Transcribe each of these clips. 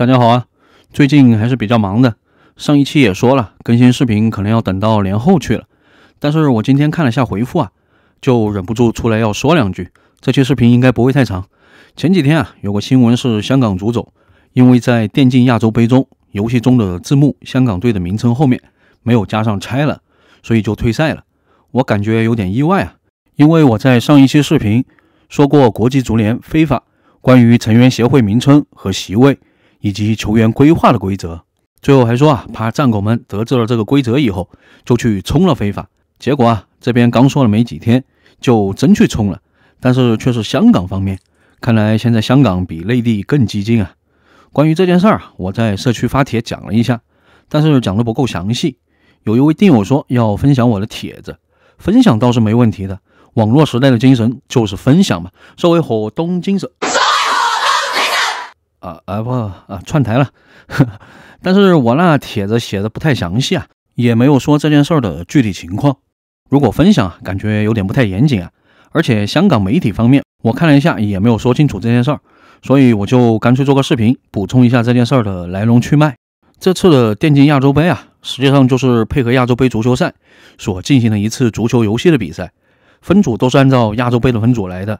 大家好啊，最近还是比较忙的。上一期也说了，更新视频可能要等到年后去了。但是我今天看了下回复啊，就忍不住出来要说两句。这期视频应该不会太长。前几天啊，有个新闻是香港足总，因为在电竞亚洲杯中，游戏中的字幕香港队的名称后面没有加上“拆了”，所以就退赛了。我感觉有点意外啊，因为我在上一期视频说过，国际足联非法关于成员协会名称和席位。以及球员规划的规则，最后还说啊，怕战狗们得知了这个规则以后，就去冲了非法。结果啊，这边刚说了没几天，就真去冲了。但是却是香港方面，看来现在香港比内地更激进啊。关于这件事儿啊，我在社区发帖讲了一下，但是讲的不够详细。有一位店友说要分享我的帖子，分享倒是没问题的。网络时代的精神就是分享嘛，作为活动精神。啊，哎不，啊串台了，但是我那帖子写的不太详细啊，也没有说这件事儿的具体情况。如果分享啊，感觉有点不太严谨啊。而且香港媒体方面，我看了一下，也没有说清楚这件事儿，所以我就干脆做个视频，补充一下这件事儿的来龙去脉。这次的电竞亚洲杯啊，实际上就是配合亚洲杯足球赛所进行的一次足球游戏的比赛，分组都是按照亚洲杯的分组来的，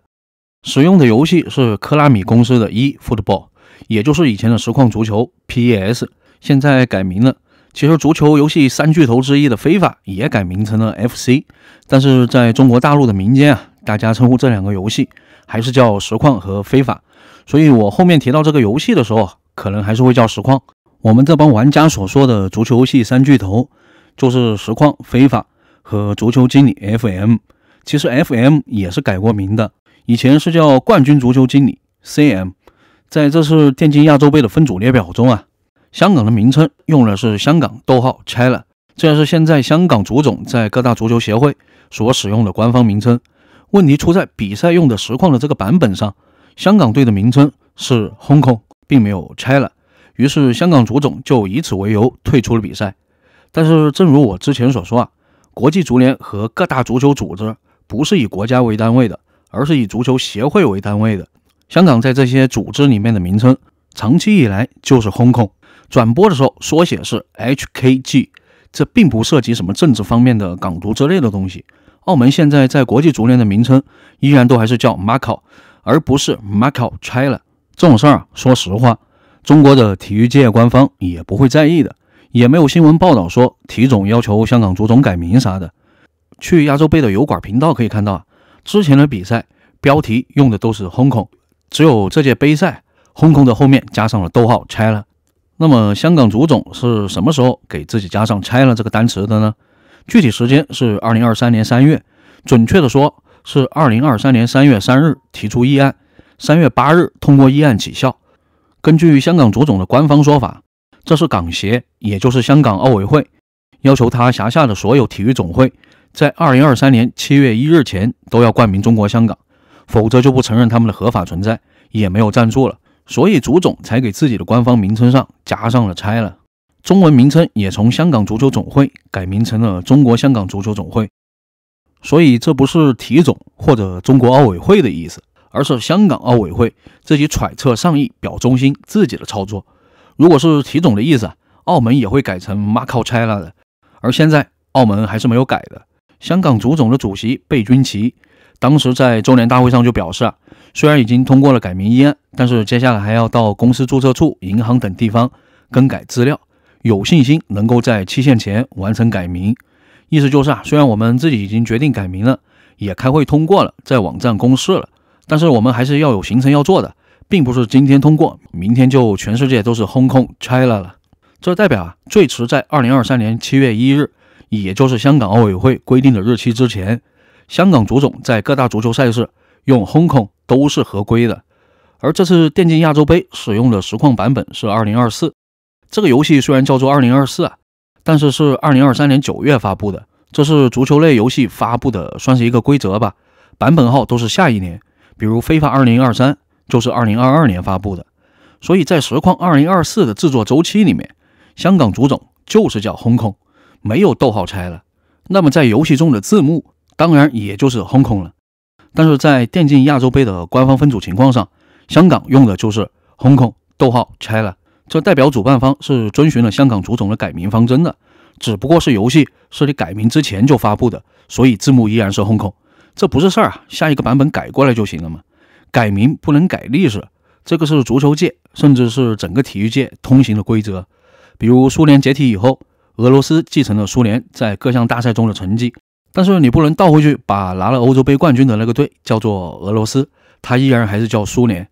使用的游戏是科拉米公司的 E Football。也就是以前的实况足球 PES，现在改名了。其实足球游戏三巨头之一的非法也改名成了 FC，但是在中国大陆的民间啊，大家称呼这两个游戏还是叫实况和非法。所以我后面提到这个游戏的时候，可能还是会叫实况。我们这帮玩家所说的足球游戏三巨头就是实况、非法和足球经理 FM。其实 FM 也是改过名的，以前是叫冠军足球经理 CM。在这次电竞亚洲杯的分组列表中啊，香港的名称用的是“香港”，逗号 China，这是现在香港足总在各大足球协会所使用的官方名称。问题出在比赛用的实况的这个版本上，香港队的名称是 “Hong Kong”，并没有“ China，于是香港足总就以此为由退出了比赛。但是，正如我之前所说啊，国际足联和各大足球组织不是以国家为单位的，而是以足球协会为单位的。香港在这些组织里面的名称，长期以来就是 Hong Kong，转播的时候缩写是 HKG，这并不涉及什么政治方面的港独之类的东西。澳门现在在国际足联的名称，依然都还是叫 Macau，而不是 Macau China。这种事儿啊，说实话，中国的体育界官方也不会在意的，也没有新闻报道说体总要求香港足总改名啥的。去亚洲杯的油管频道可以看到，啊，之前的比赛标题用的都是 Hong Kong。只有这届杯赛，Hong Kong 的后面加上了逗号，拆了。那么，香港足总是什么时候给自己加上“拆了”这个单词的呢？具体时间是2023年3月，准确的说是2023年3月3日提出议案，3月8日通过议案起效。根据香港足总的官方说法，这是港协，也就是香港奥委会，要求他辖下的所有体育总会，在2023年7月1日前都要冠名中国香港。否则就不承认他们的合法存在，也没有赞助了，所以足总才给自己的官方名称上加上了“拆了”，中文名称也从香港足球总会改名成了中国香港足球总会。所以这不是体总或者中国奥委会的意思，而是香港奥委会自己揣测上意、表忠心自己的操作。如果是体总的意思，澳门也会改成“ Macau China 的，而现在澳门还是没有改的。香港足总的主席贝君奇。当时在周年大会上就表示啊，虽然已经通过了改名议案，但是接下来还要到公司注册处、银行等地方更改资料，有信心能够在期限前完成改名。意思就是啊，虽然我们自己已经决定改名了，也开会通过了，在网站公示了，但是我们还是要有行程要做的，并不是今天通过，明天就全世界都是 Hong Kong China 了。这代表啊，最迟在二零二三年七月一日，也就是香港奥委会规定的日期之前。香港足总在各大足球赛事用 Hong Kong 都是合规的，而这次电竞亚洲杯使用的实况版本是2024。这个游戏虽然叫做2024，但是是2023年九月发布的。这是足球类游戏发布的，算是一个规则吧。版本号都是下一年，比如《非法2023》就是2022年发布的。所以在实况2024的制作周期里面，香港足总就是叫 Hong Kong，没有逗号拆了。那么在游戏中的字幕。当然，也就是 Hong Kong 了，但是在电竞亚洲杯的官方分组情况上，香港用的就是 Hong Kong，逗号 China，这代表主办方是遵循了香港足总的改名方针的，只不过是游戏是你改名之前就发布的，所以字幕依然是 Hong Kong，这不是事儿啊，下一个版本改过来就行了嘛。改名不能改历史，这个是足球界甚至是整个体育界通行的规则。比如苏联解体以后，俄罗斯继承了苏联在各项大赛中的成绩。但是你不能倒回去把拿了欧洲杯冠军的那个队叫做俄罗斯，它依然还是叫苏联。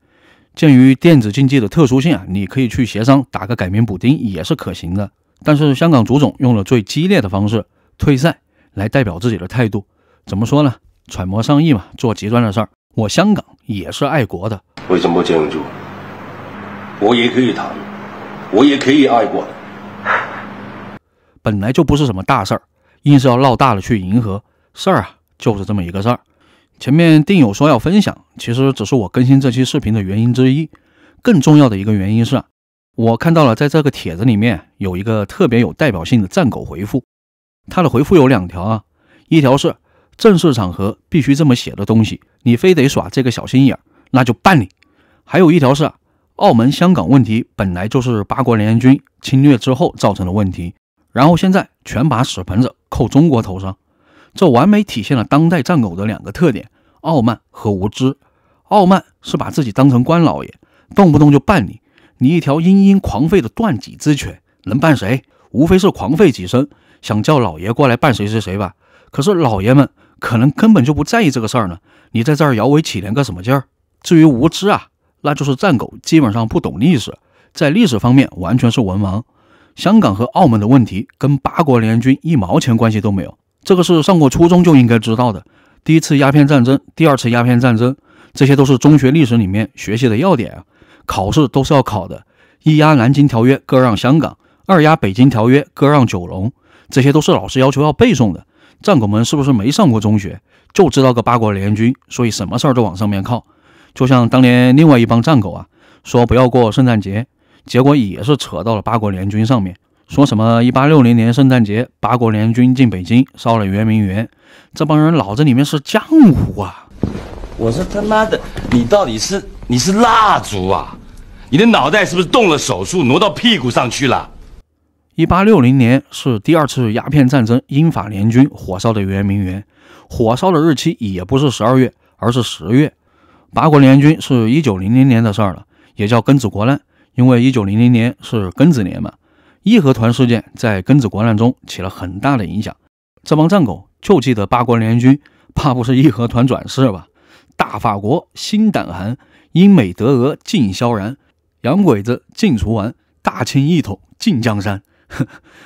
鉴于电子竞技的特殊性啊，你可以去协商打个改名补丁也是可行的。但是香港足总用了最激烈的方式退赛来代表自己的态度，怎么说呢？揣摩上意嘛，做极端的事儿。我香港也是爱国的，为什么这样做？我也可以谈，我也可以爱国。本来就不是什么大事儿。硬是要闹大了去迎合事儿啊，就是这么一个事儿。前面定友说要分享，其实只是我更新这期视频的原因之一。更重要的一个原因是，我看到了在这个帖子里面有一个特别有代表性的赞狗回复。他的回复有两条啊，一条是正式场合必须这么写的东西，你非得耍这个小心眼儿，那就办你。还有一条是，澳门、香港问题本来就是八国联军侵略之后造成的问题。然后现在全把屎盆子扣中国头上，这完美体现了当代战狗的两个特点：傲慢和无知。傲慢是把自己当成官老爷，动不动就办你。你一条嘤嘤狂吠的断脊之犬，能办谁？无非是狂吠几声，想叫老爷过来办谁谁谁吧。可是老爷们可能根本就不在意这个事儿呢。你在这儿摇尾乞怜个什么劲儿？至于无知啊，那就是战狗基本上不懂历史，在历史方面完全是文盲。香港和澳门的问题跟八国联军一毛钱关系都没有，这个是上过初中就应该知道的。第一次鸦片战争、第二次鸦片战争，这些都是中学历史里面学习的要点啊，考试都是要考的。一压《南京条约》割让香港，二压《北京条约》割让九龙，这些都是老师要求要背诵的。战狗们是不是没上过中学，就知道个八国联军，所以什么事儿都往上面靠？就像当年另外一帮战狗啊，说不要过圣诞节。结果也是扯到了八国联军上面，说什么一八六零年圣诞节八国联军进北京烧了圆明园，这帮人脑子里面是浆糊啊！我说他妈的，你到底是你是蜡烛啊？你的脑袋是不是动了手术挪到屁股上去了？一八六零年是第二次鸦片战争，英法联军火烧的圆明园，火烧的日期也不是十二月，而是十月。八国联军是一九零零年的事儿了，也叫庚子国难。因为一九零零年是庚子年嘛，义和团事件在庚子国难中起了很大的影响。这帮战狗就记得八国联军，怕不是义和团转世吧？大法国心胆寒，英美德俄尽萧然，洋鬼子尽除完，大清一统尽江山。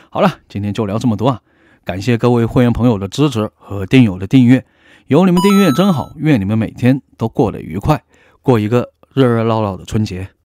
好了，今天就聊这么多啊！感谢各位会员朋友的支持和电友的订阅，有你们订阅真好。愿你们每天都过得愉快，过一个热热闹闹的春节。